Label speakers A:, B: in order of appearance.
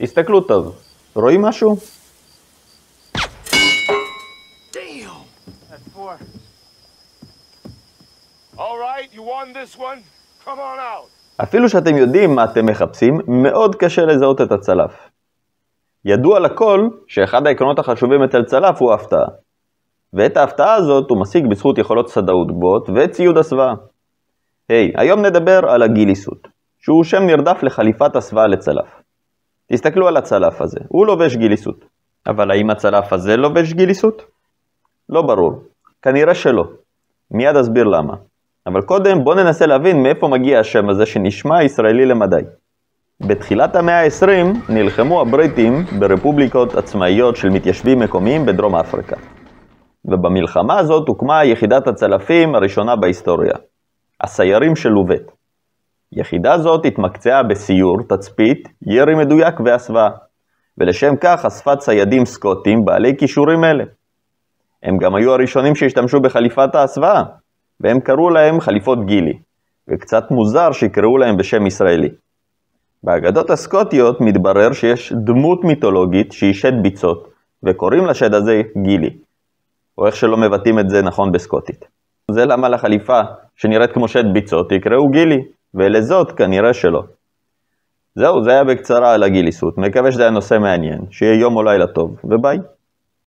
A: הסתכלו טוב, רואים משהו?
B: אפילו שאתם יודעים מה אתם מחפשים, מאוד קשה לזהות את הצלף. ידוע לכל שאחד העקרונות החשובים אצל צלף הוא ההפתעה. ואת ההפתעה הזאת הוא משיג בזכות יכולות סדאות גבוהות וציוד הסוואה. היי, hey, היום נדבר על הגיליסות, שהוא שם נרדף לחליפת הסוואה לצלף. תסתכלו על הצלף הזה, הוא לובש גיליסות. אבל האם הצלף הזה לובש גיליסות? לא ברור. כנראה שלא. מיד אסביר למה. אבל קודם בואו ננסה להבין מאיפה מגיע השם הזה שנשמע ישראלי למדי. בתחילת המאה ה-20 נלחמו הבריטים ברפובליקות עצמאיות של מתיישבים מקומיים בדרום אפריקה. ובמלחמה הזאת הוקמה יחידת הצלפים הראשונה בהיסטוריה, הסיירים של לובט. יחידה זאת התמקצעה בסיור, תצפית, ירי מדויק והסוואה, ולשם כך אספה ציידים סקוטים בעלי כישורים אלה. הם גם היו הראשונים שהשתמשו בחליפת ההסוואה, והם קראו להם חליפות גילי, וקצת מוזר שיקראו להם בשם ישראלי. באגדות הסקוטיות מתברר שיש דמות מיתולוגית שהיא שד ביצות, וקוראים לשד הזה גילי, או איך שלא מבטאים את זה נכון בסקוטית. זה למה לחליפה שנראית כמו שד ביצות יקראו גילי, ולזאת כנראה שלא. זהו, זה היה בקצרה על הגיליסות. מקווה שזה היה נושא מעניין. שיהיה יום או לילה טוב, וביי.